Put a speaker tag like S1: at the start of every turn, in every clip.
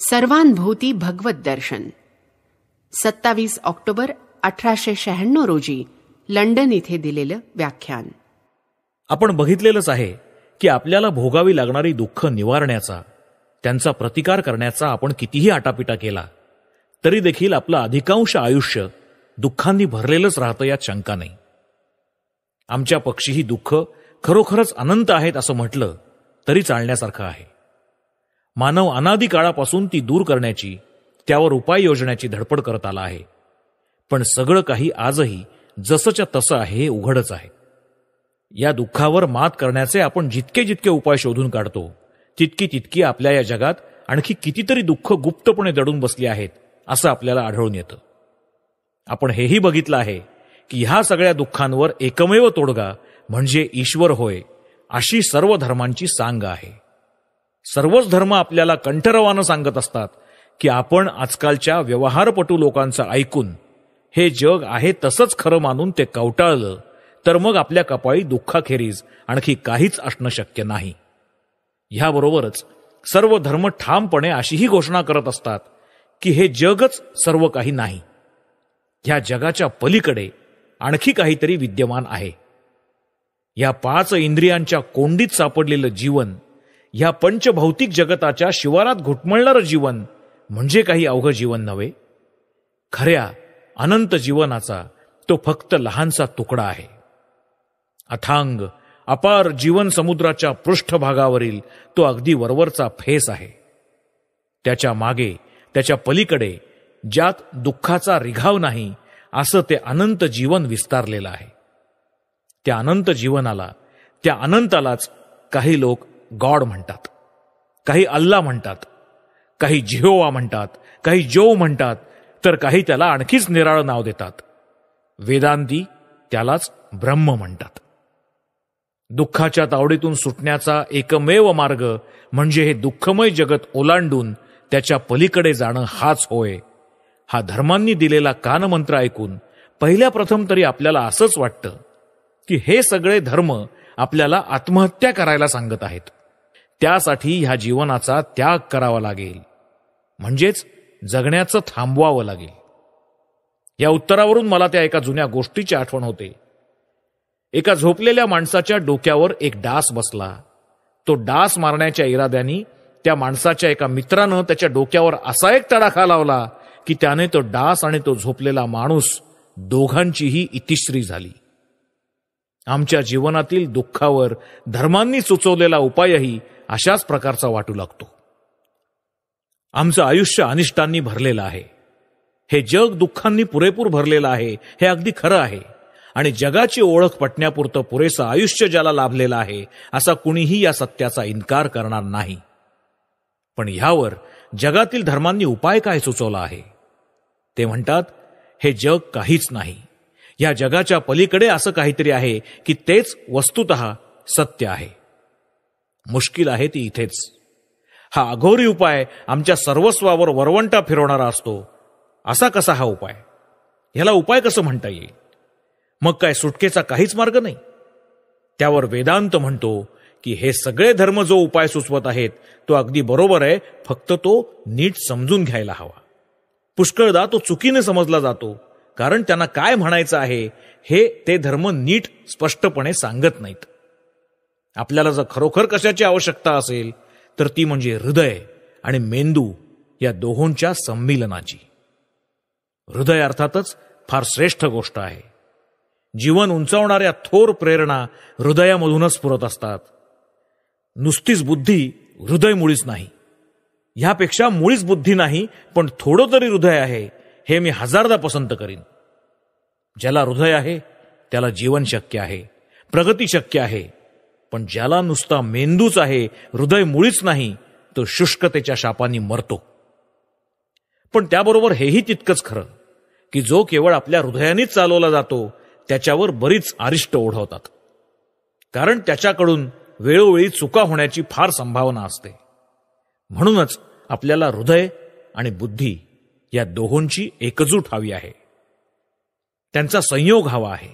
S1: सर्वांभोवती भगवत दर्शन सत्तावीस ऑक्टोबर अठराशे शहाण्णव रोजी लंडन इथे दिलेलं व्याख्यान आपण बघितलेलंच आहे की आपल्याला भोगावी लागणारी दुःख निवारण्याचा त्यांचा प्रतिकार करण्याचा आपण कितीही आटापिटा केला तरी देखील आपलं अधिकांश आयुष्य दुःखांनी भरलेलंच राहतं यात शंका नाही आमच्या पक्षी ही दुःख खरोखरच अनंत आहेत असं म्हटलं तरी चालण्यासारखं आहे मानव अनादी काळापासून ती दूर करण्याची त्यावर उपाय योजण्याची धडपड करत आला आहे पण सगळं काही आजही जसंच्या तसं आहे हे उघडच आहे या दुःखावर मात करण्याचे आपण जितके जितके उपाय शोधून काढतो तितकी तितकी आपल्या या जगात आणखी कितीतरी दुःख गुप्तपणे दडून बसली आहेत असं आपल्याला आढळून येतं आपण हेही बघितलं आहे की ह्या सगळ्या दुःखांवर एकमेव तोडगा म्हणजे ईश्वर होय अशी सर्व धर्मांची सांग आहे सर्वच धर्म आपल्याला कंठरवानं सांगत असतात की आपण आजकालच्या व्यवहारपटू लोकांचं ऐकून हे जग आहे तसंच खरं मानून ते कवटाळलं तर मग आपल्या कपाळी दुःखाखेरीज आणखी काहीच असणं शक्य नाही ह्याबरोबरच सर्व धर्म ठामपणे अशीही घोषणा करत असतात की हे जगच सर्व काही नाही ह्या जगाच्या पलीकडे आणखी काहीतरी विद्यमान आहे या पाच इंद्रियांच्या कोंडीत सापडलेलं जीवन ह्या पंचभौतिक जगताच्या शिवारात घुटमळणारं जीवन म्हणजे काही अवघं जीवन नव्हे खऱ्या अनंत जीवनाचा तो फक्त लहानसा तुकडा आहे अथांग अपार जीवन समुद्राच्या पृष्ठभागावरील तो अगदी वरवरचा फेस आहे त्याच्या मागे त्याच्या पलीकडे ज्यात दुःखाचा रिघाव नाही असं ते अनंत जीवन विस्तारलेलं आहे त्या अनंत जीवनाला त्या अनंतालाच काही लोक गॉड म्हणतात काही अल्ला म्हणतात काही जिहोआ म्हणतात काही जो म्हणतात तर काही त्याला आणखीच निराळं नाव देतात वेदांती त्यालाच ब्रह्म म्हणतात दुःखाच्या तावडीतून सुटण्याचा एकमेव मार्ग म्हणजे हे दुःखमय जगत ओलांडून त्याच्या पलीकडे जाणं हाच होय हा धर्मांनी दिलेला कानमंत्र ऐकून पहिल्या प्रथम तरी आपल्याला असंच वाटतं की हे सगळे धर्म आपल्याला आत्महत्या करायला सांगत आहेत त्यासाठी ह्या जीवनाचा त्याग करावा लागेल म्हणजेच जगण्याचं थांबवावं लागेल या उत्तरावरून मला त्या एका जुन्या गोष्टीची आठवण होते एका झोपलेल्या माणसाच्या डोक्यावर एक डास बसला तो डास मारण्याच्या इराद्यानी त्या माणसाच्या एका मित्रानं त्याच्या डोक्यावर असा एक तडाखा लावला की त्याने तो डास आणि तो झोपलेला माणूस दोघांचीही इतिश्री झाली आमच्या जीवनातील दुःखावर धर्मांनी सुचवलेला उपायही अशाच प्रकारचा वाटू लागतो आमचं आयुष्य अनिष्टांनी भरलेलं आहे हे जग दुःखांनी पुरेपूर भरलेलं आहे हे अगदी खरं आहे आणि जगाची ओळख पटण्यापुरतं पुरेसं आयुष्य ज्याला लाभलेलं आहे असा कुणीही या सत्याचा इन्कार करणार नाही पण ह्यावर जगातील धर्मांनी उपाय काय सुचवला आहे ते म्हणतात हे जग काहीच नाही या जगाच्या पलीकडे असं काहीतरी आहे की तेच वस्तुत सत्य आहे मुश्किल आहे ती इथेच हा अघोरी उपाय आमच्या सर्वस्वावर वरवंटा फिरवणारा असतो असा कसा हा उपाय ह्याला उपाय कसं म्हणता येईल मग काय सुटकेचा काहीच मार्ग नाही त्यावर वेदांत म्हणतो की हे सगळे धर्म जो उपाय सुचवत आहेत तो अगदी बरोबर आहे फक्त तो नीट समजून घ्यायला हवा पुष्कळदा तो चुकीने समजला जातो कारण त्यांना काय म्हणायचं आहे हे ते धर्म नीट स्पष्टपणे सांगत नाहीत आपल्याला जर खरोखर कशाची आवश्यकता असेल तर ती म्हणजे हृदय आणि मेंदू या दोहोंच्या संमिलनाची हृदय अर्थातच फार श्रेष्ठ गोष्ट आहे जीवन उंचावणाऱ्या थोर प्रेरणा हृदयामधूनच पुरत असतात नुसतीच बुद्धी हृदय मुळीच नाही ह्यापेक्षा मुळीच बुद्धी नाही पण थोडं तरी हृदय आहे हे मी हजारदा पसंत करीन ज्याला हृदय आहे त्याला जीवन शक्य आहे प्रगती शक्य आहे पण ज्याला नुसता मेंदूच आहे हृदय मुळीच नाही तो शुष्कतेच्या शापानी मरतो पण त्याबरोबर हेही तितकंच खरं की जो केवळ आपल्या हृदयानेच चालवला जातो त्याच्यावर बरीच आरिष्ट ओढवतात कारण त्याच्याकडून वेळोवेळी चुका होण्याची फार संभावना असते म्हणूनच आपल्याला हृदय आणि बुद्धी या दोहोंची एकजूट हवी आहे त्यांचा संयोग हवा आहे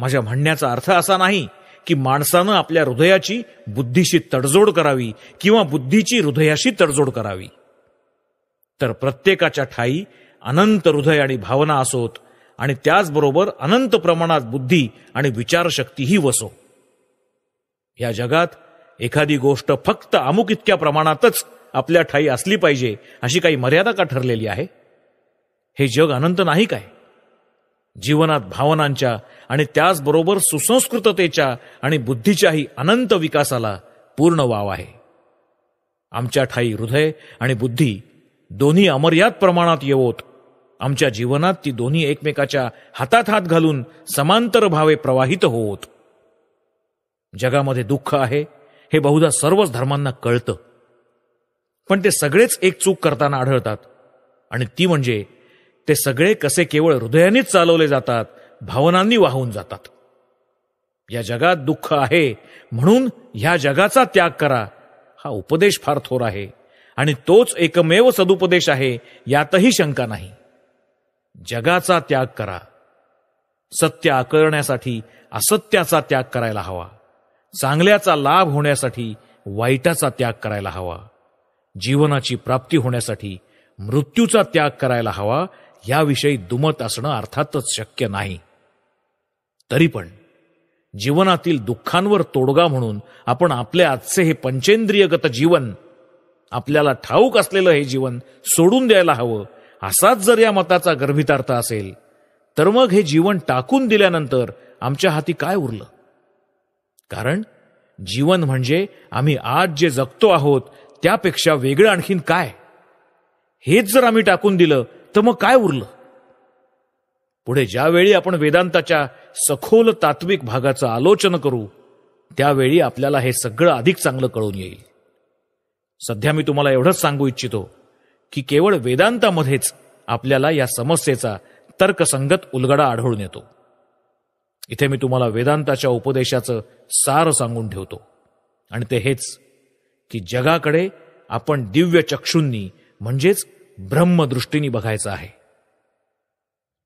S1: माझ्या म्हणण्याचा अर्थ असा नाही की माणसानं आपल्या हृदयाची बुद्धीशी तडजोड करावी किंवा बुद्धीची हृदयाशी तडजोड करावी तर प्रत्येकाच्या ठाई अनंत हृदय आणि भावना असोत आणि त्याचबरोबर अनंत प्रमाणात बुद्धी आणि विचारशक्तीही वसो या जगात एखादी गोष्ट फक्त अमुक इतक्या प्रमाणातच आपल्या ठाई असली पाहिजे अशी काही मर्यादा का ठरलेली आहे हे जग अनंत नाही काय जीवनात भावनांच्या आणि त्याचबरोबर सुसंस्कृततेच्या आणि बुद्धीच्याही अनंत विकासाला पूर्ण वाव आहे आमच्या ठाई हृदय आणि बुद्धी दोन्ही अमर्याद प्रमाणात येवोत आमच्या जीवनात ती दोन्ही एकमेकाच्या हातात हात घालून समांतर भावे प्रवाहित होत जगामध्ये दुःख आहे हे बहुधा सर्वच धर्मांना कळतं पण ते सगळेच एक चूक करताना आढळतात आणि ती म्हणजे ते सगळे कसे केवळ हृदयानेच चालवले जातात भावनांनी वाहून जातात या जगात दुःख आहे म्हणून ह्या जगाचा त्याग करा हा उपदेश फार थोर आहे आणि तोच एकमेव सदुपदेश आहे यातही शंका नाही जगाचा त्याग करा सत्य आकळण्यासाठी असत्याचा त्याग करायला हवा चांगल्याचा लाभ होण्यासाठी वाईटाचा त्याग करायला हवा जीवनाची प्राप्ती होण्यासाठी मृत्यूचा त्याग करायला हवा याविषयी दुमत असणं अर्थातच शक्य नाही तरी पण जीवनातील दुःखांवर तोडगा म्हणून आपण आपले आजचे हे पंचेंद्रियगत जीवन आपल्याला ठाऊक असलेलं हे जीवन सोडून द्यायला हवं असाच जर या मताचा गर्भितार्थ असेल तर मग हे जीवन टाकून दिल्यानंतर आमच्या हाती काय उरलं कारण जीवन म्हणजे आम्ही आज जे जगतो आहोत त्यापेक्षा वेगळं आणखीन काय हेच जर आम्ही टाकून दिलं तर मग काय उरलं पुढे ज्यावेळी आपण वेदांताच्या सखोल तात्विक भागाचं आलोचन करू त्यावेळी आपल्याला हे सगळं अधिक चांगलं कळून येईल सध्या मी तुम्हाला एवढंच सांगू इच्छितो की केवळ वेदांतामध्येच आपल्याला या समस्येचा तर्कसंगत उलगडा आढळून येतो इथे मी तुम्हाला वेदांताच्या उपदेशाचं सार सांगून ठेवतो आणि ते हेच की जगाकडे आपण दिव्य चक्षूंनी म्हणजेच ब्रह्मदृष्टीने बघायचं आहे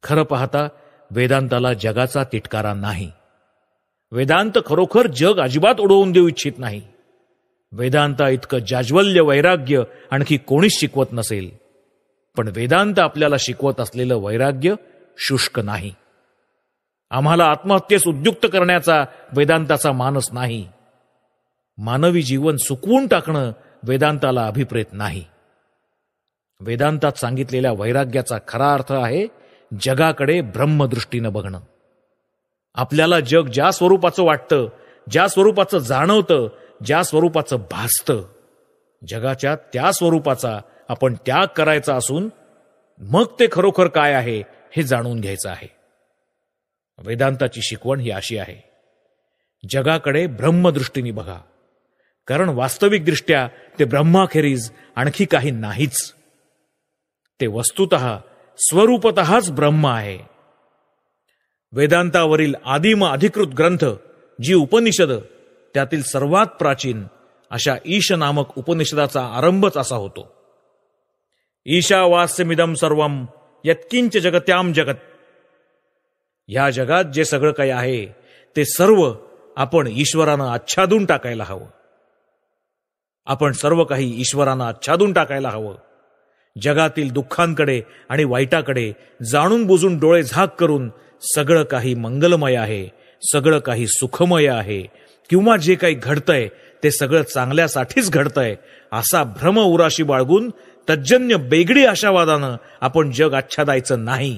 S1: खरं पाहता वेदांताला जगाचा तिटकारा नाही वेदांत खरोखर जग अजिबात उडवून देऊ इच्छित नाही वेदांता इतकं जाज्वल्य वैराग्य आणखी कोणीच शिकवत नसेल पण वेदांत आपल्याला शिकवत असलेलं वैराग्य शुष्क नाही आम्हाला आत्महत्येस उद्युक्त करण्याचा वेदांताचा मानस नाही मानवी जीवन सुकवून टाकणं वेदांताला अभिप्रेत नाही वेदांतात सांगितलेल्या वैराग्याचा खरा अर्थ आहे जगाकडे ब्रह्मदृष्टीनं बघणं आपल्याला जग ज्या स्वरूपाचं वाटतं ज्या स्वरूपाचं जाणवतं ज्या स्वरूपाचं भासतं जगाच्या त्या स्वरूपाचा आपण त्याग करायचा असून मग ते खरोखर काय आहे हे जाणून घ्यायचं आहे वेदांताची शिकवण ही अशी आहे जगाकडे ब्रह्मदृष्टीने बघा कारण वास्तविकदृष्ट्या ते ब्रह्माखेरीज आणखी काही नाहीच ते वस्तुत स्वरूपतःच ब्रह्म आहे वेदांतावरील आदिम अधिकृत ग्रंथ जी उपनिषद त्यातील सर्वात प्राचीन अशा ईश नामक उपनिषदाचा आरंभच असा होतो ईशावास्यमिदम सर्व यत्किंच जगत्याम जगत ह्या जगात जे सगळं काही आहे ते सर्व आपण ईश्वरानं आच्छादून टाकायला हवं आपण सर्व काही ईश्वरानं आच्छादून टाकायला हवं जगातील दुःखांकडे आणि वाईटाकडे जाणून बुजून डोळे झाक करून सगळं काही मंगलमय आहे सगळं काही सुखमय आहे किंवा जे काही घडतंय ते सगळं चांगल्यासाठीच घडतंय असा भ्रम उराशी बाळगून तज्जन्य बेगडी आशावादानं आपण जग आच्छादायचं नाही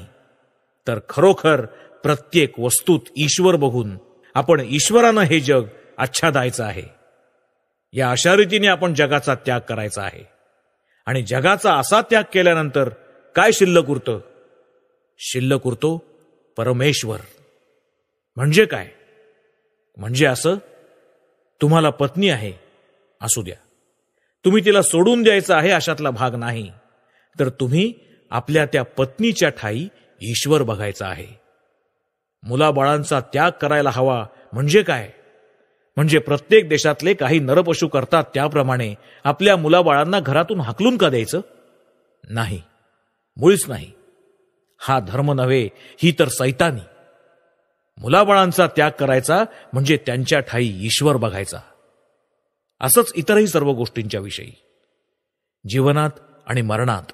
S1: तर खरोखर प्रत्येक वस्तूत ईश्वर बघून आपण ईश्वरानं हे जग आच्छादायचं आहे या अशा रीतीने आपण जगाचा त्याग करायचा आहे आणि जगाचा असा त्याग केल्यानंतर काय शिल्लक उरतं शिल्लक उरतो परमेश्वर म्हणजे काय म्हणजे असं तुम्हाला पत्नी आहे असू द्या तुम्ही तिला सोडून द्यायचं आहे अशातला भाग नाही तर तुम्ही आपल्या त्या पत्नीच्या ठाई ईश्वर बघायचा आहे मुलाबाळांचा त्याग करायला हवा म्हणजे काय म्हणजे प्रत्येक देशातले काही नरपशु करतात त्याप्रमाणे आपल्या मुलाबाळांना घरातून हाकलून का द्यायचं नाही मुळीच नाही हा धर्म नव्हे ही तर सैतानी मुलाबाळांचा त्याग करायचा म्हणजे त्यांच्या ठाई ईश्वर बघायचा असंच इतरही सर्व गोष्टींच्या विषयी जीवनात आणि मरणात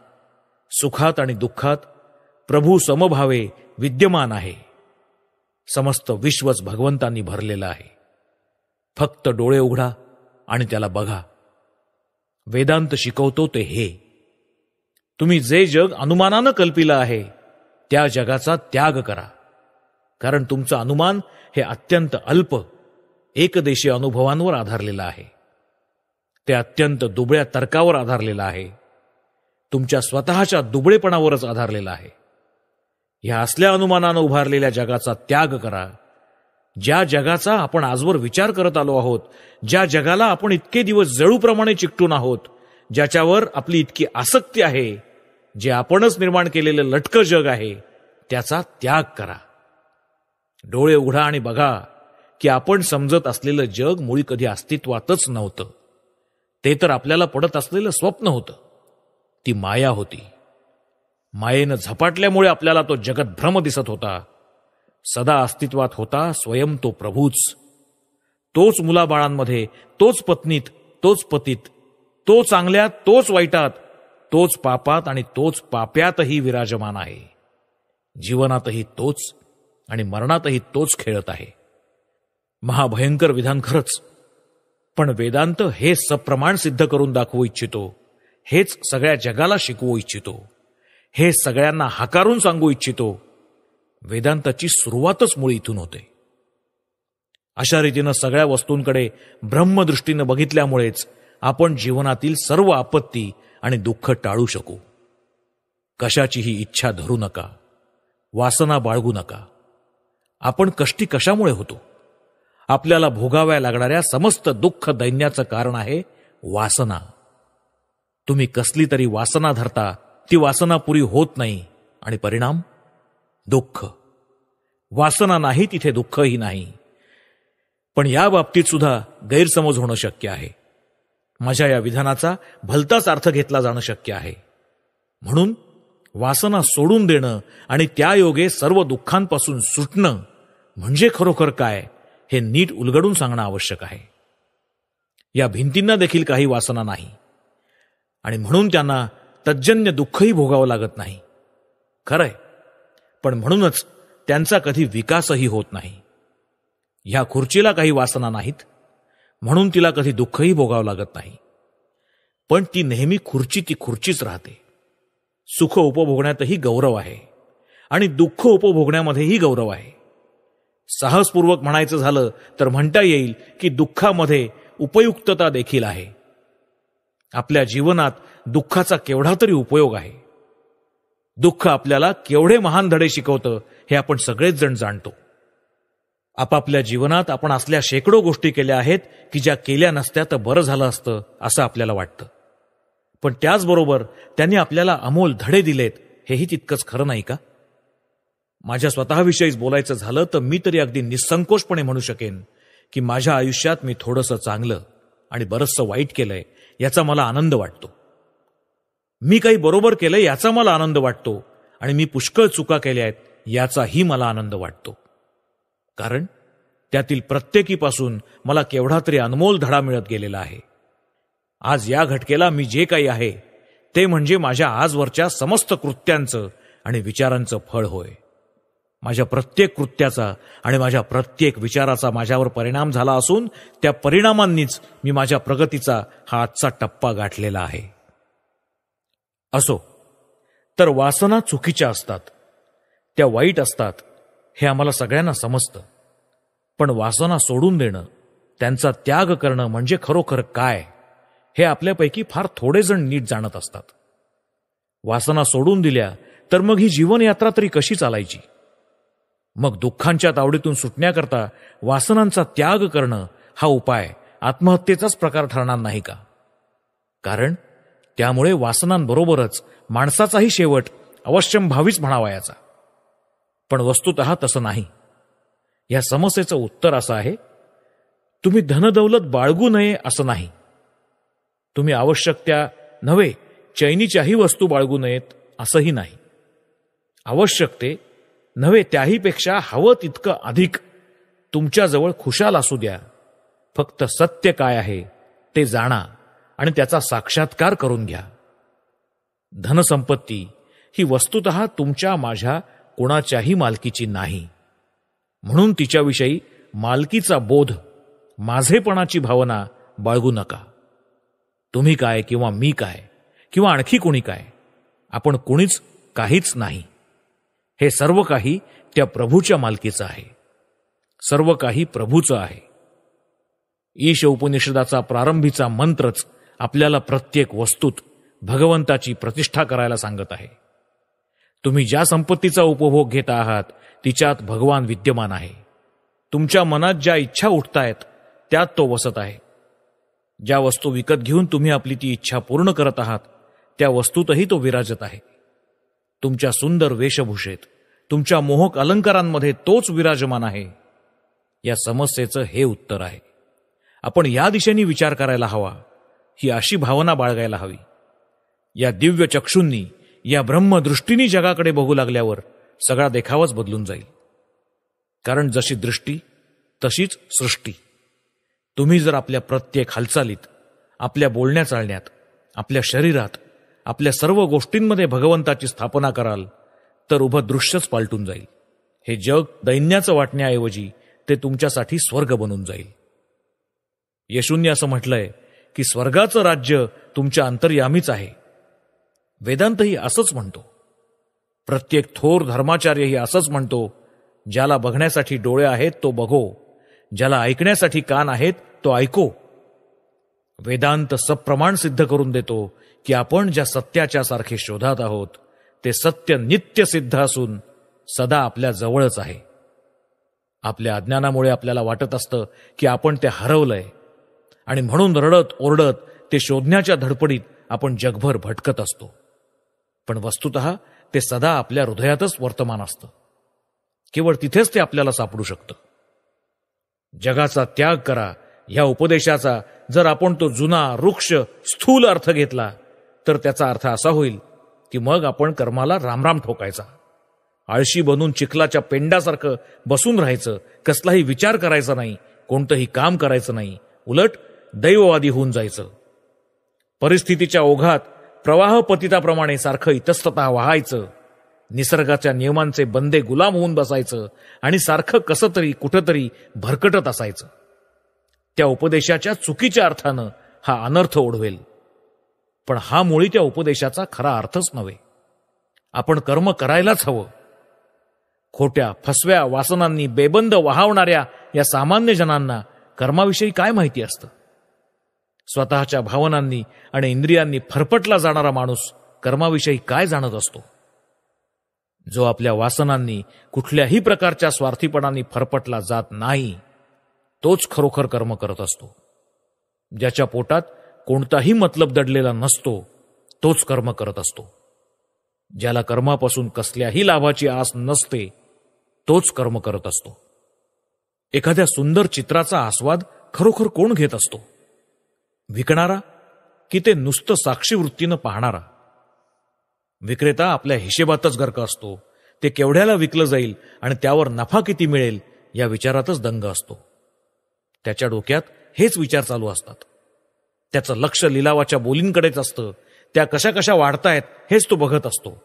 S1: सुखात आणि दुःखात प्रभू समभावे विद्यमान आहे समस्त विश्वच भगवंतांनी भरलेलं आहे फक्त डोळे उघडा आणि त्याला बघा वेदांत शिकवतो ते हे तुम्ही जे जग अनुमानानं कल्पिलं आहे त्या जगाचा त्याग करा कारण तुमचं अनुमान हे अत्यंत अल्प एकदेशी अनुभवांवर आधारलेलं आहे ते अत्यंत दुबळ्या तर्कावर आधारलेलं आहे तुमच्या स्वतःच्या दुबळेपणावरच आधारलेलं आहे ह्या असल्या अनुमानानं उभारलेल्या जगाचा त्याग करा ज्या जगाचा आपण आजवर विचार करत आलो आहोत ज्या जगाला आपण इतके दिवस जळूप्रमाणे चिकटून आहोत ज्याच्यावर आपली इतकी आसक्ती आहे जे आपणच निर्माण केलेलं लटकं जग आहे त्याचा त्याग करा डोळे उघडा आणि बघा की आपण समजत असलेलं जग मुळी कधी अस्तित्वातच नव्हतं ते तर आपल्याला पडत असलेलं स्वप्न होतं ती माया होती मायेनं झपाटल्यामुळे आपल्याला तो जगत भ्रम दिसत होता सदा अस्तित्वात होता स्वयं तो प्रभूच तोच मुलाबाळांमध्ये तोच पत्नीत तोच पतीत तो चांगल्यात तोच वाईटात तोच पापात आणि तोच पाप्यातही विराजमान आहे जीवनातही तोच आणि मरणातही तोच खेळत आहे महाभयंकर विधान खरंच पण वेदांत हे सप्रमाण सिद्ध करून दाखवू इच्छितो हेच सगळ्या जगाला शिकवू इच्छितो हे सगळ्यांना हाकारून सांगू इच्छितो वेदांताची सुरुवातच मुळे इथून होते अशा रीतीनं सगळ्या वस्तूंकडे ब्रह्मदृष्टीनं बघितल्यामुळेच आपण जीवनातील सर्व आपत्ती आणि दुःख टाळू शकू कशाचीही इच्छा धरू नका वासना बाळगू नका आपण कष्टी कशामुळे होतो आपल्याला भोगाव्या लागणाऱ्या समस्त दुःख दैन्याचं कारण आहे वासना तुम्ही कसली तरी वासना धरता ती वासना पुरी होत नाही आणि परिणाम दुःख वासना नाही तिथे दुःखही नाही पण या बाबतीत सुद्धा गैरसमज होणं शक्य आहे माझ्या या विधानाचा भलताच अर्थ घेतला जाणं शक्य आहे म्हणून वासना सोडून देणं आणि त्या योगे सर्व दुःखांपासून सुटणं म्हणजे खरोखर काय हे नीट उलगडून सांगणं आवश्यक आहे या भिंतींना देखील काही वासना नाही आणि म्हणून त्यांना तज्जन्य दुःखही भोगावं लागत नाही खरंय पण म्हणूनच त्यांचा कधी विकासही होत नाही ह्या खुर्चीला काही वासना नाहीत म्हणून तिला कधी दुःखही भोगावं लागत नाही पण ती नेहमी खुर्ची ती खुर्चीच राहते सुख उपभोगण्यातही गौरव आहे आणि दुःख उपभोगण्यामध्येही गौरव आहे साहसपूर्वक म्हणायचं झालं तर म्हणता येईल की दुःखामध्ये उपयुक्तता देखील आहे आपल्या जीवनात दुःखाचा केवढा तरी उपयोग आहे दुःख आपल्याला केवढे महान धडे शिकवतं हे आपण सगळेच जण जाणतो आपापल्या जीवनात आपण असल्या शेकडो गोष्टी केल्या आहेत की ज्या केल्या नसत्या तर बरं झालं असतं असं आपल्याला वाटतं पण त्याचबरोबर त्यांनी आपल्याला अमोल धडे दिलेत हेही तितकंच खरं नाही का माझ्या स्वतःविषयीच बोलायचं झालं तर मी तरी अगदी निसंकोचपणे म्हणू शकेन की माझ्या आयुष्यात मी थोडंसं चांगलं आणि बरंचसं वाईट केलंय याचा मला आनंद वाटतो मी काही बरोबर केलं याचा मला आनंद वाटतो आणि मी पुष्कळ चुका केल्या आहेत याचाही मला आनंद वाटतो कारण त्यातील प्रत्येकीपासून मला केवढा तरी अनमोल धडा मिळत गेलेला आहे आज या घटकेला मी जे काही आहे ते म्हणजे माझ्या आजवरच्या समस्त कृत्यांचं आणि विचारांचं फळ होय माझ्या प्रत्येक कृत्याचा आणि माझ्या प्रत्येक विचाराचा माझ्यावर परिणाम झाला असून त्या परिणामांनीच मी माझ्या प्रगतीचा हा आजचा टप्पा गाठलेला आहे असो तर वासना चुकीच्या असतात त्या वाईट असतात हे आम्हाला सगळ्यांना समजतं पण वासना सोडून देणं त्यांचा त्याग करणं म्हणजे खरोखर काय हे आपल्यापैकी फार थोडेजण नीट जाणत असतात वासना सोडून दिल्या तर मग ही जीवनयात्रा तरी कशी चालायची मग दुःखांच्या तावडीतून सुटण्याकरता वासनांचा त्याग करणं हा उपाय आत्महत्येचाच प्रकार ठरणार नाही का कारण त्यामुळे वासनांबरोबरच माणसाचाही शेवट अवश्यम म्हणावा याचा पण वस्तुत तसं नाही या समस्येचं उत्तर असं आहे तुम्ही धनदौलत बाळगू नये असं नाही तुम्ही आवश्यक त्या नव्हे चैनीच्याही वस्तू बाळगू नयेत असंही नाही आवश्यक ते नव्हे त्याहीपेक्षा हवं तितकं अधिक तुमच्याजवळ खुशाल असू द्या फक्त सत्य काय आहे ते जाणा आणि त्याचा साक्षात्कार करून घ्या धनसंपत्ती ही वस्तुत तुमच्या माझ्या कोणाच्याही मालकीची नाही म्हणून तिच्याविषयी मालकीचा बोध माझेपणाची भावना बाळगू नका तुम्ही काय किंवा मी काय किंवा आणखी कोणी काय आपण कोणीच काहीच नाही हे सर्व काही त्या प्रभूच्या मालकीचं आहे सर्व काही प्रभूचं आहे ईश उपनिषदाचा प्रारंभीचा मंत्रच आपल्याला प्रत्येक वस्तूत भगवंताची प्रतिष्ठा करायला सांगत आहे तुम्ही ज्या संपत्तीचा उपभोग घेत आहात तिच्यात भगवान विद्यमान आहे तुमच्या मनात ज्या इच्छा उठतायत त्यात तो वसत आहे ज्या वस्तू विकत घेऊन तुम्ही आपली ती इच्छा पूर्ण करत आहात त्या वस्तूतही तो विराजत आहे तुमच्या सुंदर वेशभूषेत तुमच्या मोहक अलंकारांमध्ये तोच विराजमान आहे या समस्येचं हे उत्तर आहे आपण या दिशेने विचार करायला हवा ही अशी भावना बाळगायला हवी या दिव्य चक्षूंनी या ब्रह्मदृष्टीनी जगाकडे बघू लागल्यावर सगळा देखावाच बदलून जाईल कारण जशी दृष्टी तशीच सृष्टी तुम्ही जर आपल्या प्रत्येक हालचालीत आपल्या बोलण्या चालण्यात आपल्या शरीरात आपल्या सर्व गोष्टींमध्ये भगवंताची स्थापना कराल तर उभं दृश्यच पालटून जाईल हे जग दैन्याचं वाटण्याऐवजी ते तुमच्यासाठी स्वर्ग बनून जाईल येशूंनी असं म्हटलंय की स्वर्गाचं राज्य तुमच्या अंतर्यामीच आहे वेदांतही असंच म्हणतो प्रत्येक थोर धर्माचार्यही असंच म्हणतो ज्याला बघण्यासाठी डोळे आहेत तो बघो ज्याला ऐकण्यासाठी कान आहेत तो ऐको वेदांत सप्रमाण सिद्ध करून देतो की आपण ज्या सत्याच्या सारखे शोधात आहोत ते सत्य नित्य सिद्ध असून सदा आपल्या जवळच आहे आपल्या अज्ञानामुळे आपल्याला वाटत असतं की आपण ते हरवलंय आणि म्हणून रडत ओरडत ते शोधण्याच्या धडपडीत आपण जगभर भटकत असतो पण वस्तुत ते सदा आपल्या हृदयातच वर्तमान असतं केवळ तिथेच ते आपल्याला सापडू शकतं जगाचा त्याग करा ह्या उपदेशाचा जर आपण तो जुना रुक्ष स्थूल अर्थ घेतला तर त्याचा अर्थ असा होईल की मग आपण कर्माला रामराम ठोकायचा आळशी बनून चिखलाच्या पेंडासारखं बसून राहायचं कसलाही विचार करायचा नाही कोणतंही काम करायचं नाही उलट दैववादी होऊन जायचं परिस्थितीच्या ओघात प्रवाह पतिताप्रमाणे सारखं इतस्तत वाहायचं निसर्गाच्या नियमांचे बंदे गुलाम होऊन बसायचं आणि सारखं कसं तरी कुठंतरी भरकटत असायचं त्या उपदेशाच्या चुकीच्या अर्थानं हा अनर्थ ओढवेल पण हा मुळी त्या उपदेशाचा खरा अर्थच नव्हे आपण कर्म करायलाच हवं खोट्या फसव्या वासनांनी बेबंद वहावणाऱ्या या सामान्य जनांना कर्माविषयी काय माहिती असतं स्वतःच्या भावनांनी आणि इंद्रियांनी फरफटला जाणारा माणूस कर्माविषयी काय जाणत असतो जो आपल्या वासनांनी कुठल्याही प्रकारच्या स्वार्थीपणाने फरफटला जात नाही तोच खरोखर कर्म करत असतो ज्याच्या पोटात कोणताही मतलब दडलेला नसतो तोच कर्म करत असतो ज्याला कर्मापासून कसल्याही लाभाची आस नसते तोच कर्म करत असतो एखाद्या सुंदर चित्राचा आस्वाद खरोखर कोण घेत असतो विकणारा की ते नुसतं साक्षीवृत्तीनं पाहणारा विक्रेता आपल्या हिशेबातच गर्क असतो ते केवढ्याला विकलं जाईल आणि त्यावर नफा किती मिळेल या विचारातच दंग असतो त्याच्या डोक्यात हेच विचार चालू असतात त्याचं लक्ष लिलावाच्या बोलींकडेच असतं त्या कशा कशा वाढतायत हेच तो बघत असतो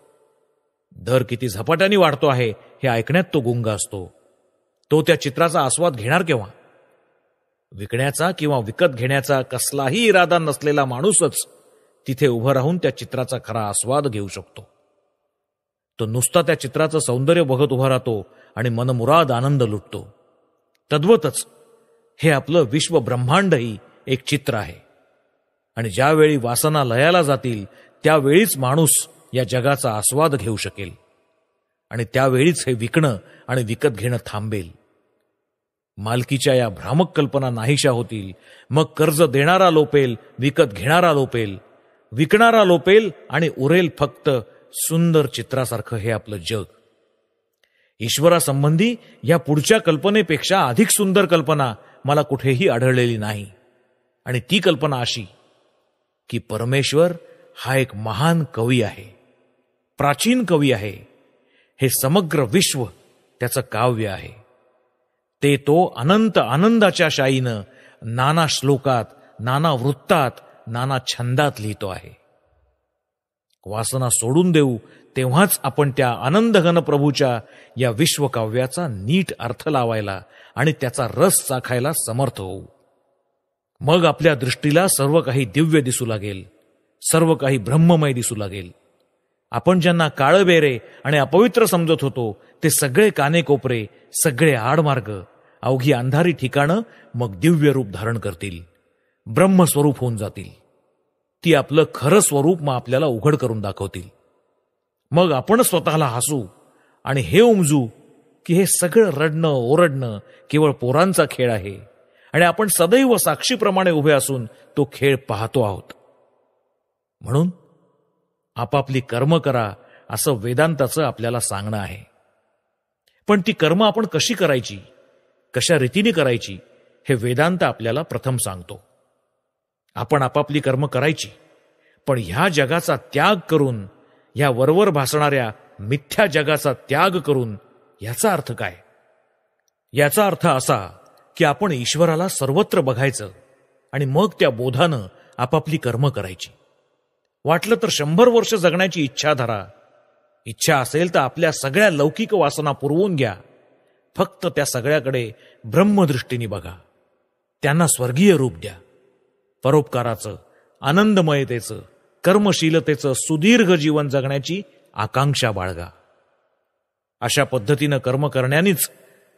S1: दर किती झपाट्याने वाढतो आहे हे ऐकण्यात तो गुंग असतो तो त्या चित्राचा आस्वाद घेणार केव्हा विकण्याचा किंवा विकत घेण्याचा कसलाही इरादा नसलेला माणूसच तिथे उभं राहून त्या चित्राचा खरा आस्वाद घेऊ शकतो तो नुसता त्या चित्राचं सौंदर्य बघत उभा राहतो आणि मनमुराद आनंद लुटतो तद्वतच हे आपलं विश्व ब्रह्मांडही एक चित्र आहे आणि ज्यावेळी वासना लयाला जातील त्यावेळीच माणूस या जगाचा आस्वाद घेऊ शकेल आणि त्यावेळीच हे विकणं आणि विकत घेणं थांबेल मालकीच्या या भ्रामक कल्पना नाहीशा होतील मग कर्ज देणारा लोपेल विकत घेणारा लोपेल विकणारा लोपेल आणि उरेल फक्त सुंदर चित्रासारखं हे आपलं जग ईश्वरासंबंधी या पुढच्या कल्पनेपेक्षा अधिक सुंदर कल्पना मला कुठेही आढळलेली नाही आणि ती कल्पना अशी की परमेश्वर हा एक महान कवी आहे प्राचीन कवी आहे हे समग्र विश्व त्याचं काव्य आहे ते तो अनंत आनंदाच्या शाईनं नाना श्लोकात नाना वृत्तात नाना छंदात लिहितो आहे वासना सोडून देऊ तेव्हाच आपण त्या आनंदघन प्रभूच्या या विश्वकाव्याचा नीट अर्थ लावायला आणि त्याचा रस चाखायला समर्थ होऊ मग आपल्या दृष्टीला सर्व काही दिव्य दिसू लागेल सर्व काही ब्रह्ममय दिसू लागेल आपण ज्यांना काळबेरे आणि अपवित्र समजत होतो ते सगळे काने कोपरे सगळे आडमार्ग अवघी अंधारी ठिकाणं मग दिव्य रूप धारण करतील ब्रह्मस्वरूप होऊन जातील ती आपलं खरं स्वरूप मग आपल्याला उघड करून दाखवतील मग आपण स्वतःला हसू आणि हे उमजू की हे सगळं रडणं ओरडणं केवळ पोरांचा खेळ आहे आणि आपण सदैव साक्षीप्रमाणे उभे असून तो खेळ पाहतो आहोत म्हणून आपापली कर्म करा असं वेदांताचं आपल्याला सांगणं आहे पण ती कर्म आपण कशी करायची कशा रीतीने करायची हे वेदांत आपल्याला प्रथम सांगतो आपण आपापली कर्म करायची पण ह्या जगाचा त्याग करून या वरवर भासणाऱ्या मिथ्या जगाचा त्याग करून याचा अर्थ काय याचा अर्थ असा की आपण ईश्वराला सर्वत्र बघायचं आणि मग त्या बोधानं आपापली कर्म करायची वाटलं तर शंभर वर्ष जगण्याची इच्छा धरा इच्छा असेल तर आपल्या सगळ्या लौकिक वासना पुरवून घ्या फक्त त्या सगळ्याकडे ब्रह्मदृष्टीने बघा त्यांना स्वर्गीय रूप द्या परोपकाराचं आनंदमयतेचं कर्मशीलतेचं सुदीर्घ जीवन जगण्याची आकांक्षा बाळगा अशा पद्धतीनं कर्म करण्यानेच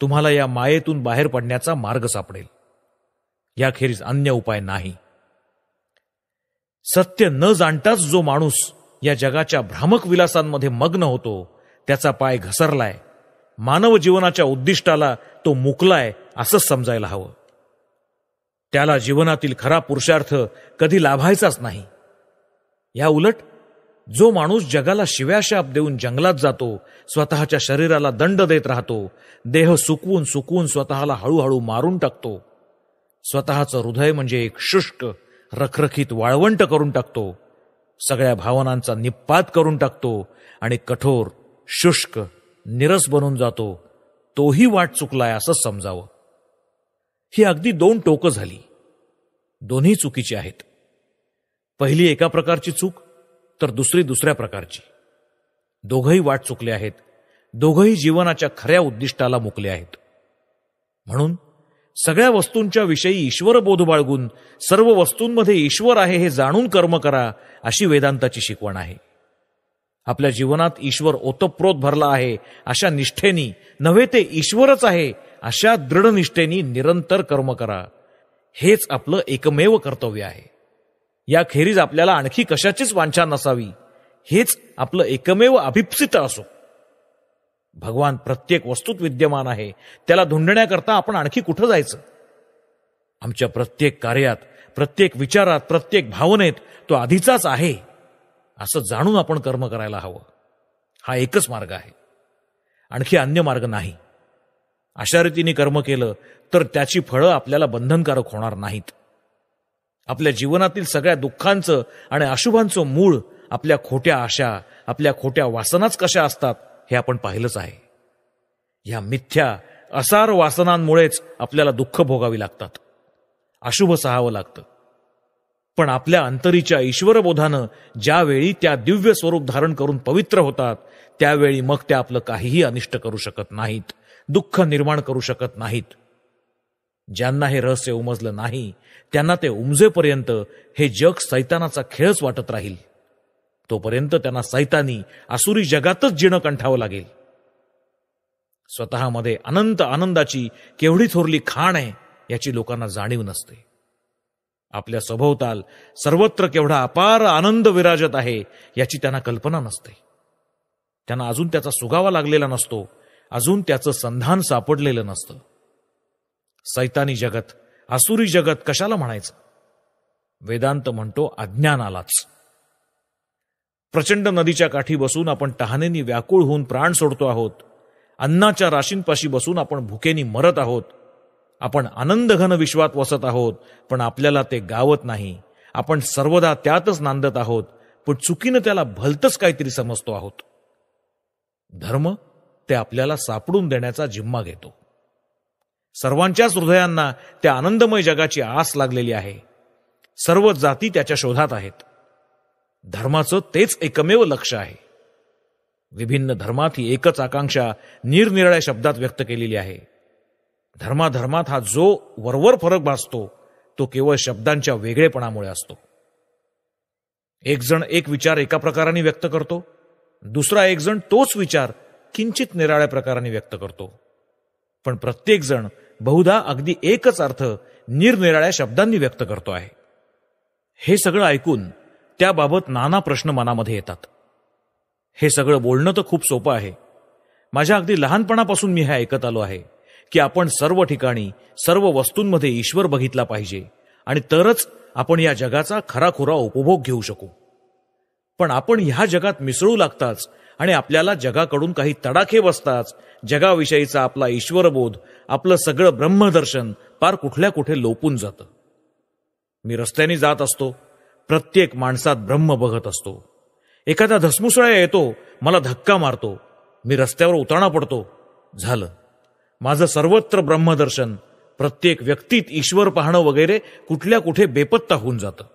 S1: तुम्हाला या मायेतून बाहेर पडण्याचा मार्ग सापडेल याखेरीज अन्य उपाय नाही सत्य न जाणताच जो माणूस या जगाच्या भ्रामक विलासांमध्ये मग्न होतो त्याचा पाय घसरलाय मानव जीवनाच्या उद्दिष्टाला तो मुकलाय असंच समजायला हवं त्याला जीवनातील खरा पुरुषार्थ कधी लाभायचाच नाही या उलट जो माणूस जगाला शिव्याशाप देऊन जंगलात जातो स्वतःच्या शरीराला दंड देत राहतो देह सुकवून सुकवून स्वतःला हळूहळू मारून टाकतो स्वतःचं हृदय म्हणजे एक शुष्क रखरखीत वाळवंट करून टाकतो सगळ्या भावनांचा निपात करून टाकतो आणि कठोर शुष्क निरस बनून जातो तोही वाट चुकलाय असं समजावं ही अगदी दोन टोकं झाली दोन्ही चुकीची आहेत पहिली एका प्रकारची चूक तर दुसरी दुसऱ्या प्रकारची दोघंही वाट चुकले आहेत दोघंही जीवनाच्या खऱ्या उद्दिष्टाला मुकले आहेत म्हणून सगळ्या वस्तूंच्या विषयी ईश्वर बोध बाळगून सर्व वस्तूंमध्ये ईश्वर आहे हे जाणून कर्म करा अशी वेदांताची शिकवण आहे आपल्या जीवनात ईश्वर ओतप्रोत भरला आहे अशा निष्ठेनी नव्हे ते ईश्वरच आहे अशा दृढ निष्ठेनी निरंतर कर्म करा हेच आपलं एकमेव कर्तव्य आहे याखेरीज आपल्याला आणखी कशाचीच वांछा नसावी हेच आपलं एकमेव अभिप्सित असो भगवान प्रत्येक वस्तूत विद्यमान आहे त्याला धुंडण्याकरता आपण आणखी कुठं जायचं आमच्या प्रत्येक कार्यात प्रत्येक विचारात प्रत्येक भावनेत तो आधीचाच आहे असं जाणून आपण कर्म करायला हवं हा एकच मार्ग आहे आणखी अन्य मार्ग नाही अशा रीतीने कर्म केलं तर त्याची फळं आपल्याला बंधनकारक होणार नाहीत आपल्या जीवनातील सगळ्या दुःखांचं आणि अशुभांचं मूळ आपल्या खोट्या आशा आपल्या खोट्या वासनाच कशा असतात हे आपण पाहिलंच आहे या मिथ्या असार वासनांमुळेच आपल्याला दुःख भोगावी लागतात अशुभ सहावं लागतं पण आपल्या अंतरीच्या ईश्वरबोधानं ज्यावेळी त्या दिव्य स्वरूप धारण करून पवित्र होतात त्यावेळी मग त्या आपलं काहीही अनिष्ट करू शकत नाहीत दुःख निर्माण करू शकत नाहीत ज्यांना हे रहस्य उमजलं नाही त्यांना ते उमजेपर्यंत हे जग सैतानाचा खेळच वाटत राहील तोपर्यंत त्यांना सैतानी आसुरी जगातच जिणं कंठावं लागेल स्वतःमध्ये अनंत आनंदाची केवढी थोरली खाण आहे याची लोकांना जाणीव नसते आपल्या सभोवताल सर्वत्र केवढा अपार आनंद विराजत आहे याची त्यांना कल्पना नसते त्यांना अजून त्याचा सुगावा लागलेला नसतो अजून त्याचं संधान सापडलेलं नसतं सैतानी जगत असुरी जगत कशाला म्हणायचं वेदांत म्हणतो अज्ञानालाच प्रचंड नदीच्या काठी बसून आपण टहानेनी व्याकुळ होऊन प्राण सोडतो आहोत अन्नाच्या राशींपाशी बसून आपण भुकेनी मरत आहोत आपण आनंदघन विश्वात वसत आहोत पण आपल्याला ते गावत नाही आपण सर्वदा त्यातच नांदत आहोत पण चुकीनं त्याला भलतच काहीतरी समजतो आहोत धर्म ते आपल्याला सापडून देण्याचा जिम्मा घेतो सर्वांच्याच हृदयांना त्या आनंदमय जगाची आस लागलेली आहे सर्व जाती त्याच्या शोधात आहेत धर्माचं तेच एकमेव लक्ष आहे विभिन्न धर्मात ही एकच आकांक्षा निरनिराळ्या शब्दात व्यक्त केलेली आहे धर्माधर्मात हा जो वरवर फरक भासतो तो केवळ शब्दांच्या वेगळेपणामुळे असतो एक जण एक विचार एका प्रकाराने व्यक्त करतो दुसरा एक जण तोच विचार किंचित निराळ्या प्रकाराने व्यक्त करतो पण प्रत्येक जण बहुधा अगदी एकच अर्थ निरनिराळ्या शब्दांनी व्यक्त करतो आहे हे सगळं ऐकून त्याबाबत नाना प्रश्न मनामध्ये येतात हे सगळं बोलणं तर खूप सोपं आहे माझ्या अगदी लहानपणापासून मी हे ऐकत आलो आहे की आपण सर्व ठिकाणी सर्व वस्तूंमध्ये ईश्वर बघितला पाहिजे आणि तरच आपण या जगाचा खराखुरा उपभोग घेऊ शकू पण आपण ह्या जगात मिसळू लागताच आणि आपल्याला जगाकडून काही तडाखे बसताच जगाविषयीचा आपला ईश्वरबोध आपलं सगळं ब्रह्मदर्शन पार कुठल्या कुठे लोपून जातं मी रस्त्याने जात असतो प्रत्येक माणसात ब्रह्म बघत असतो एखादा धसमुसळ्या येतो मला धक्का मारतो मी रस्त्यावर उताणा पडतो झालं माझं सर्वत्र ब्रह्मदर्शन प्रत्येक व्यक्तीत ईश्वर पाहणं वगैरे कुठल्या कुठे बेपत्ता होऊन जातं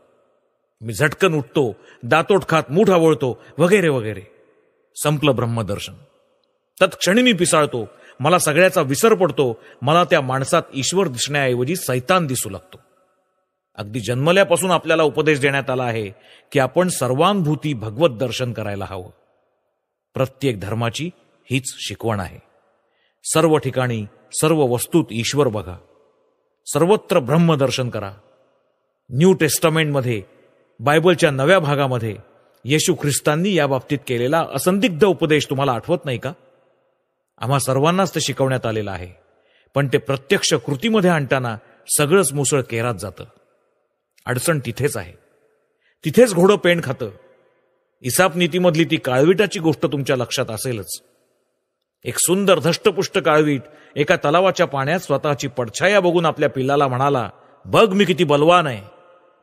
S1: मी झटकन उठतो दातोट खात मूठ आवळतो वगैरे वगैरे संपलं ब्रह्मदर्शन तत्क्षणी मी पिसाळतो मला सगळ्याचा विसर पडतो मला त्या माणसात ईश्वर दिसण्याऐवजी सैतान दिसू लागतो अगदी जन्मल्यापासून आपल्याला उपदेश देण्यात आला आहे की आपण सर्वांभूती भगवत दर्शन करायला हवं प्रत्येक धर्माची हीच शिकवण आहे सर्व ठिकाणी सर्व वस्तूत ईश्वर बघा सर्वत्र ब्रह्म दर्शन करा न्यू टेस्टमेंटमध्ये बायबलच्या नव्या भागामध्ये येशू ख्रिस्तांनी या बाबतीत केलेला असंदिग्ध उपदेश तुम्हाला आठवत नाही का आम्हा सर्वांनाच ते शिकवण्यात आलेलं आहे पण ते प्रत्यक्ष कृतीमध्ये आणताना सगळंच मुसळ केरात जातं अडचण तिथेच आहे तिथेच घोडं पेंड खातं इसाप नीतीमधली ती काळवीटाची गोष्ट तुमच्या लक्षात असेलच एक सुंदर धष्टपुष्ट काळवीट एका तलावाच्या पाण्यात स्वतःची पडछाया बघून आपल्या पिल्लाला म्हणाला बघ मी किती बलवान आहे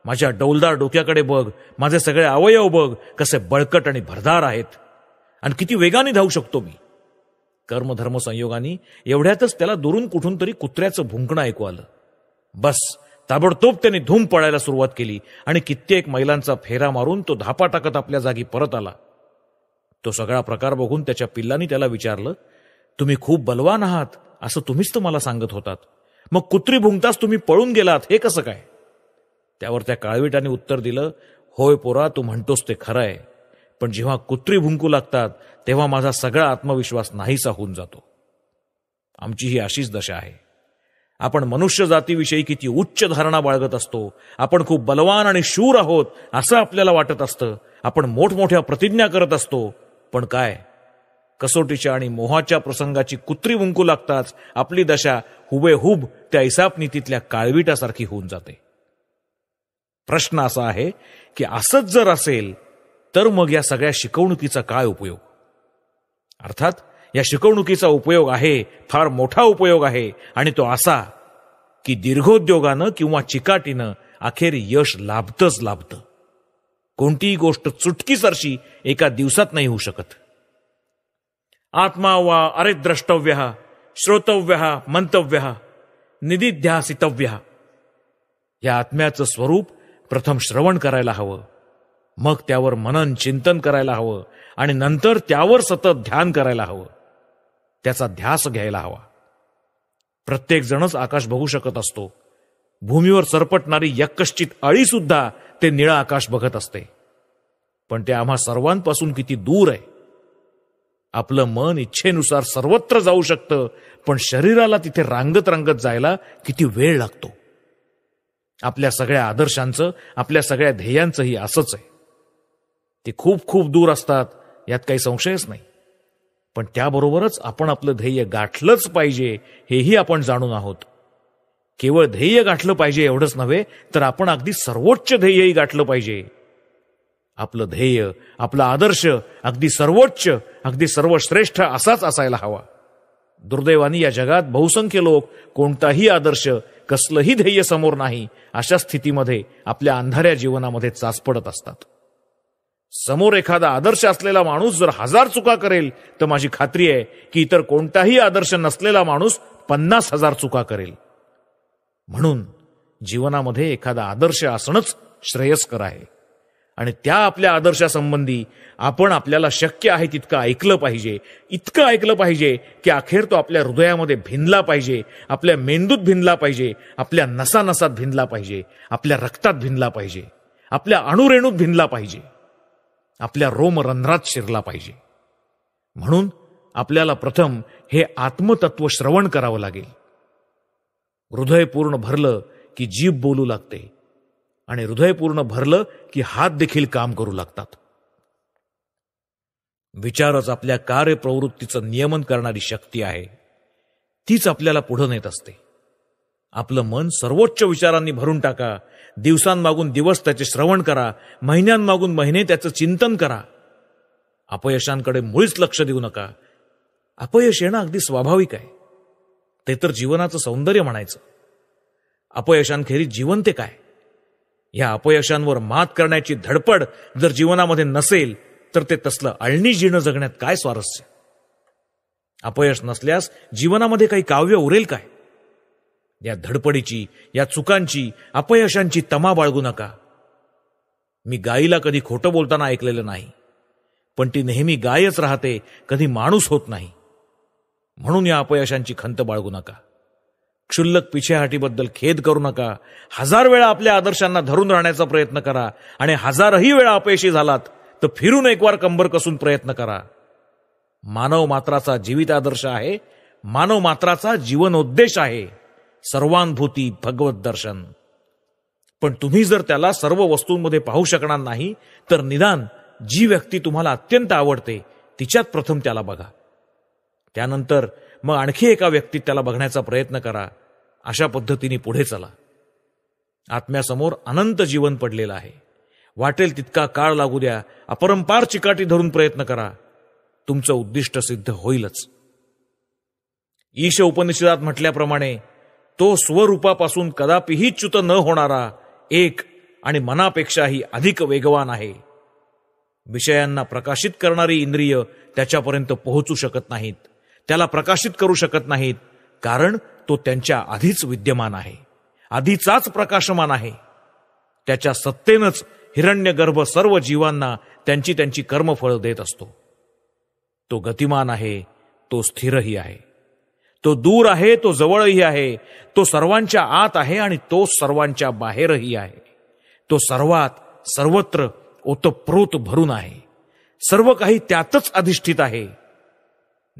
S1: माझ्या डौलदार डोक्याकडे बघ माझे सगळे अवयव बघ कसे बळकट आणि भरदार आहेत आणि किती वेगाने धावू शकतो मी कर्मधर्म संयोगाने एवढ्यातच त्याला दुरून कुठून तरी कुत्र्याचं भुंकणं ऐकू आलं बस ताबडतोब त्याने धूम पळायला सुरुवात केली आणि कित्येक मैलांचा फेरा मारून तो धापा टाकत आपल्या जागी परत आला तो सगळा प्रकार बघून त्याच्या पिल्लांनी त्याला विचारलं तुम्ही खूप बलवान आहात असं तुम्हीच तर मला सांगत होतात मग कुत्री भुंकताच तुम्ही पळून गेलात हे कसं काय त्यावर त्या काळवीटाने उत्तर दिलं होय पोरा तू म्हणतोस ते खरं आहे पण जेव्हा कुत्री भुंकू लागतात तेव्हा माझा सगळा आत्मविश्वास नाहीसा होऊन जातो आमची ही अशीच दशा आहे आपण मनुष्य जातीविषयी किती उच्च धारणा बाळगत असतो आपण खूप बलवान आणि शूर आहोत असं आपल्याला वाटत असतं आपण मोठमोठ्या प्रतिज्ञा करत असतो पण काय कसोटीच्या आणि मोहाच्या प्रसंगाची कुत्री उंकू लागताच आपली दशा हुबेहुब त्या इसाब नीतीतल्या काळविटासारखी होऊन जाते प्रश्न असा आहे की असंच जर असेल तर मग या सगळ्या शिकवणुकीचा काय उपयोग अर्थात या शिकवणुकीचा उपयोग आहे फार मोठा उपयोग आहे आणि तो असा की दीर्घोद्योगानं किंवा चिकाटीनं अखेर यश लाभतच लाभतं कोणतीही गोष्ट चुटकीसरशी एका दिवसात नाही होऊ शकत आत्मा वा अरे द्रष्टव्य श्रोतव्य मंतव्य निधीध्यासितव्य या आत्म्याचं स्वरूप प्रथम श्रवण करायला हवं मग त्यावर मनन चिंतन करायला हवं आणि नंतर त्यावर सतत ध्यान करायला हवं त्याचा ध्यास घ्यायला हवा प्रत्येक जणच आकाश बघू शकत असतो भूमीवर सरपटणारी यक्कश्चित अळीसुद्धा ते निळं आकाश बघत असते पण ते आम्हा सर्वांपासून किती दूर आहे आपलं मन इच्छेनुसार सर्वत्र जाऊ शकतं पण शरीराला तिथे रांगत रांगत जायला किती वेळ लागतो आपल्या सगळ्या आदर्शांचं आपल्या सगळ्या ध्येयांचंही असंच आहे ते खूप खूप दूर असतात यात काही संशयच नाही पण त्याबरोबरच आपण आपलं ध्येय गाठलंच पाहिजे हेही आपण जाणून आहोत केवळ ध्येय गाठलं पाहिजे एवढंच नव्हे तर आपण अगदी सर्वोच्च ध्येयही गाठलं पाहिजे आपलं ध्येय आपला आदर्श अगदी सर्वोच्च अगदी सर्वश्रेष्ठ असाच असायला हवा दुर्दैवानी या जगात बहुसंख्य लोक कोणताही आदर्श कसलंही ध्येय समोर नाही अशा स्थितीमध्ये आपल्या अंधाऱ्या जीवनामध्ये चाच पडत असतात समोर एखादा आदर्श असलेला माणूस जर हजार चुका करेल तर माझी खात्री आहे की इतर कोणताही आदर्श नसलेला माणूस पन्नास हजार चुका करेल म्हणून जीवनामध्ये एखादा आदर्श असणंच श्रेयस्कर आहे आणि त्या आपल्या आदर्शासंबंधी आपण आपल्याला शक्य आहे तितकं ऐकलं पाहिजे इतकं ऐकलं पाहिजे की अखेर तो आपल्या हृदयामध्ये भिनला पाहिजे आपल्या मेंदूत भिनला पाहिजे आपल्या नसानसात भिनला पाहिजे आपल्या रक्तात भिनला पाहिजे आपल्या अणुरेणूत भिनला पाहिजे आपल्या रोम शिरला पाहिजे म्हणून आपल्याला प्रथम हे आत्मतत्व श्रवण करावं लागेल हृदय पूर्ण भरलं की जीभ बोलू लागते आणि हृदय पूर्ण भरलं की हात देखील काम करू लागतात विचारच आपल्या कार्यप्रवृत्तीचं नियमन करणारी शक्ती आहे तीच आपल्याला पुढं नेत असते आपलं मन सर्वोच्च विचारांनी भरून टाका दिवसांमागून दिवस त्याचे श्रवण करा महिन्यांमागून महिने त्याचं चिंतन करा अपयशांकडे मुळीच लक्ष देऊ नका अपयश येणं अगदी स्वाभाविक आहे ते तर जीवनाचं सौंदर्य म्हणायचं अपयशांखेरीज जीवन ते काय या अपयशांवर मात करण्याची धडपड जर जीवनामध्ये नसेल तर ते तसलं अळणी जीणं जगण्यात काय स्वारस्य अपयश नसल्यास जीवनामध्ये काही काव्य उरेल काय या धडपडीची या चुकांची अपयशांची तमा बाळगू नका मी गायीला कधी खोटं बोलताना ऐकलेलं नाही पण ती नेहमी गायच राहते कधी माणूस होत नाही म्हणून या अपयशांची खंत बाळगू नका क्षुल्लक पिछेहाटीबद्दल खेद करू नका हजार वेळा आपल्या आदर्शांना धरून राहण्याचा प्रयत्न करा आणि हजारही वेळा अपयशी झालात तर फिरून एकवार कंबर कसून प्रयत्न करा मानव मात्राचा जीवित आदर्श आहे मानव मात्राचा जीवनोद्देश आहे सर्वानुभूती भगवत दर्शन पण तुम्ही जर त्याला सर्व वस्तूंमध्ये पाहू शकणार नाही तर निदान जी व्यक्ती तुम्हाला अत्यंत आवडते तिच्यात प्रथम त्याला बघा त्यानंतर मग आणखी एका व्यक्तीत त्याला बघण्याचा प्रयत्न करा अशा पद्धतीने पुढे चला आत्म्यासमोर अनंत जीवन पडलेलं आहे वाटेल तितका काळ लागू द्या अपरंपार चिकाटी धरून प्रयत्न करा तुमचं उद्दिष्ट सिद्ध होईलच ईश उपनिषदात म्हटल्याप्रमाणे तो स्वरूपापासून कदापिही च्युत न होणारा एक आणि मनापेक्षाही अधिक वेगवान आहे विषयांना प्रकाशित करणारी इंद्रिय त्याच्यापर्यंत पोहोचू शकत नाहीत त्याला प्रकाशित करू शकत नाहीत कारण तो त्यांच्या आधीच विद्यमान आहे आधीचाच प्रकाशमान आहे त्याच्या सत्तेनंच हिरण्यगर्भ सर्व जीवांना त्यांची त्यांची कर्मफळ देत असतो तो गतिमान आहे तो स्थिरही आहे तो दूर आहे तो जवळही आहे तो सर्वांच्या आत आहे आणि तो सर्वांच्या बाहेरही आहे तो सर्वात सर्वत्र ओतप्रोत भरून आहे सर्व काही त्यातच अधिष्ठित आहे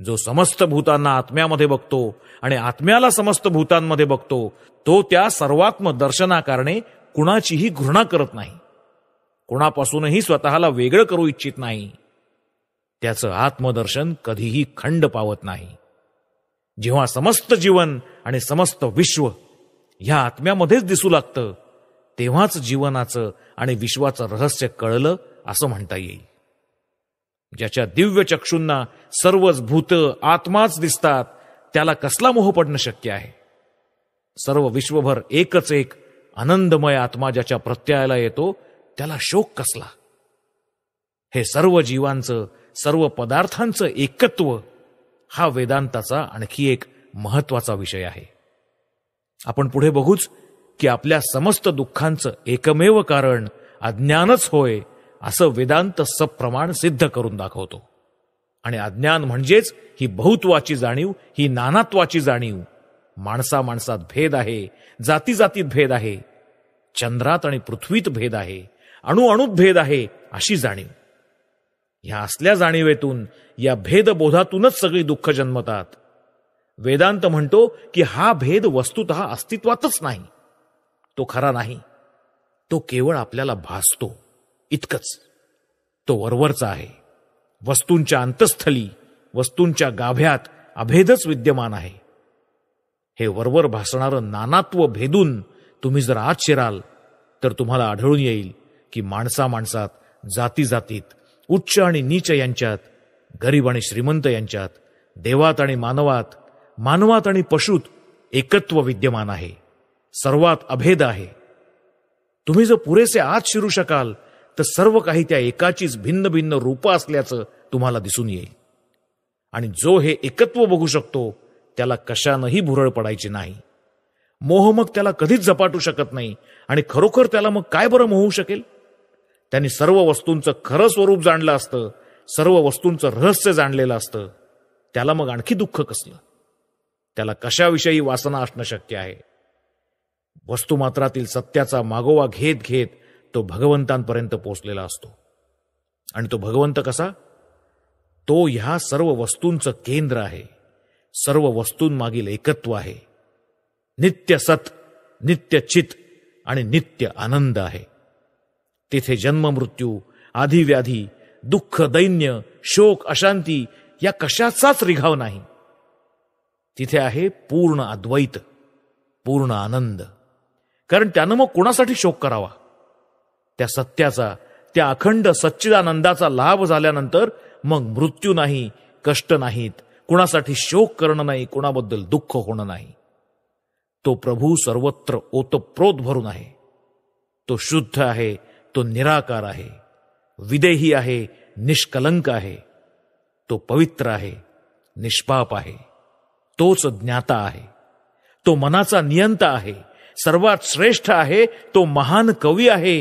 S1: जो समस्त भूतांना आत्म्यामध्ये बघतो आणि आत्म्याला समस्त भूतांमध्ये बघतो तो त्या सर्वात्म दर्शनाकारणे कुणाचीही घृणा करत नाही कुणापासूनही स्वतःला वेगळं करू इच्छित नाही त्याचं आत्मदर्शन कधीही खंड पावत नाही जेव्हा समस्त जीवन आणि समस्त विश्व ह्या आत्म्यामध्येच दिसू लागतं तेव्हाच जीवनाचं आणि विश्वाचं रहस्य कळलं असं म्हणता येईल ज्याच्या दिव्य चक्षूंना सर्वच भूत आत्माच दिसतात त्याला कसला मोह पडणं शक्य आहे सर्व विश्वभर एकच एक आनंदमय आत्मा ज्याच्या प्रत्ययाला येतो त्याला शोक कसला हे सर्व जीवांचं सर्व पदार्थांचं एकत्व हा वेदांताचा आणखी एक महत्वाचा विषय आहे आपण पुढे बघूच की आपल्या समस्त दुःखांचं एकमेव कारण अज्ञानच होय असं वेदांत सप्रमाण सिद्ध करून दाखवतो आणि अज्ञान म्हणजेच ही बहुत्वाची जाणीव ही नानात्वाची जाणीव माणसा माणसात भेद आहे जाती जातीत भेद आहे चंद्रात आणि पृथ्वीत भेद आहे अणुत भेद आहे अशी जाणीव ह्या असल्या जाणीवेतून या भेदबोधातूनच सगळी दुःख जन्मतात वेदांत म्हणतो की हा भेद वस्तुत अस्तित्वातच नाही तो खरा नाही तो केवळ आपल्याला भासतो इतकंच तो वरवरचा आहे वस्तूंच्या अंतस्थली वस्तूंच्या गाभ्यात अभेदच विद्यमान आहे हे वरवर भासणारं नानात्व भेदून तुम्ही जर आत शिराल तर तुम्हाला आढळून येईल की माणसा माणसात जाती जातीत उच्च आणि नीच यांच्यात गरीब आणि श्रीमंत यांच्यात देवात आणि मानवात मानवात आणि पशुत एकत्व विद्यमान आहे सर्वात अभेद आहे तुम्ही जर पुरेसे आत शिरू शकाल तर सर्व काही त्या एकाचीच भिन्न भिन्न रूपं असल्याचं तुम्हाला दिसून येईल आणि जो हे एकत्व बघू शकतो त्याला कशानंही भुरळ पडायची नाही मोह मग त्याला कधीच झपाटू शकत नाही आणि खरोखर त्याला मग काय बरं मोहू शकेल त्यांनी सर्व वस्तूंचं खरं स्वरूप जाणलं असतं सर्व वस्तूंचं रहस्य जाणलेलं असतं त्याला मग आणखी दुःख कसलं त्याला कशाविषयी वासना असणं शक्य आहे वस्तुमात्रातील सत्याचा मागोवा घेत घेत तो भगवंतांपर्यंत पोचलेला असतो आणि तो भगवंत कसा तो ह्या सर्व वस्तूंचं केंद्र आहे सर्व वस्तूंमागील एकत्व आहे नित्य सत नित्य चित आणि नित्य आनंद आहे तिथे जन्म जन्ममृत्यू आधीव्याधी दुःख दैन्य शोक अशांती या कशाचाच रिघाव नाही तिथे आहे पूर्ण अद्वैत पूर्ण आनंद कारण त्यानं मग कोणासाठी शोक करावा त्या सत्याचा त्या अखंड सच्चिदानंदाचा लाभ झाल्यानंतर मग मृत्यू नाही कष्ट नाहीत कुणासाठी शोक करणं नाही कुणाबद्दल दुःख होणं नाही तो प्रभू सर्वत्र ओतप्रोत भरून आहे तो शुद्ध आहे तो निराकार आहे विदेही आहे निष्कलंक आहे तो पवित्र आहे निष्पाप आहे तोच ज्ञाता आहे तो मनाचा नियंता आहे सर्वात श्रेष्ठ आहे तो महान कवी आहे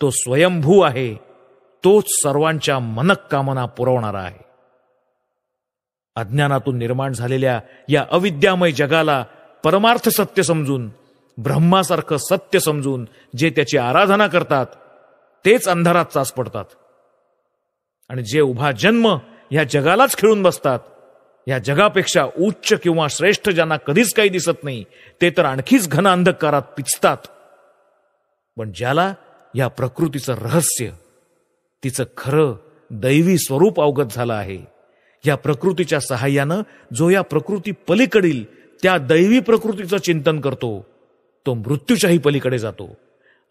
S1: तो स्वयंभू आहे तोच सर्वांच्या मनकामना पुरवणारा आहे अज्ञानातून निर्माण झालेल्या या अविद्यामय जगाला परमार्थ सत्य समजून ब्रह्मासारखं सत्य समजून जे त्याची आराधना करतात तेच अंधारात चाच पडतात आणि जे उभा जन्म या जगालाच खेळून बसतात या जगापेक्षा उच्च किंवा श्रेष्ठ ज्यांना कधीच काही दिसत नाही ते तर आणखीच घन अंधकारात पिचतात पण ज्याला या प्रकृतीचं रहस्य तिचं खरं दैवी स्वरूप अवगत झालं आहे या प्रकृतीच्या सहाय्यानं जो या प्रकृती पलीकडील त्या दैवी प्रकृतीचं चिंतन करतो तो मृत्यूच्याही पलीकडे जातो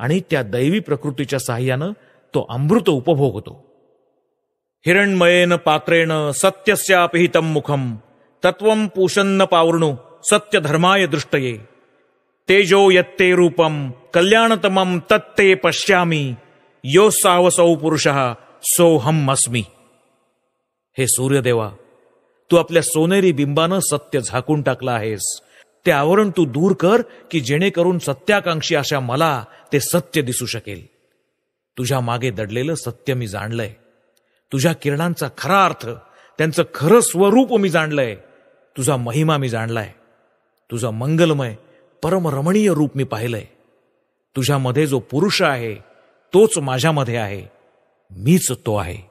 S1: आणि त्या दैवी प्रकृतीच्या साह्यानं तो अमृत उपभोगतो हिरणमयेन पात्रेण सत्यस्यापिहितं मुखम तत्व पूषन्न पावर्णु सत्य धर्माय दृष्टये तेजो यत्ते रूपम कल्याणतमम तत्ते पश्यामी यो सावसौ पुरुष सोहम अस्मी हे सूर्यदेवा तू आपल्या सोनेरी बिंबानं सत्य झाकून टाकला आहेस ते आवरण तू दूर कर की जेणेकरून सत्याकांक्षी अशा मला ते सत्य दिसू शकेल तुझ्या मागे दडलेलं सत्य मी जाणलंय तुझ्या किरणांचा खरा अर्थ त्यांचं खरं स्वरूप मी जाणलंय तुझा महिमा मी जाणलाय तुझं मंगलमय परमरमणीय रूप मी पाहिलंय तुझ्यामध्ये जो पुरुष आहे तोच माझ्यामध्ये आहे मीच तो आहे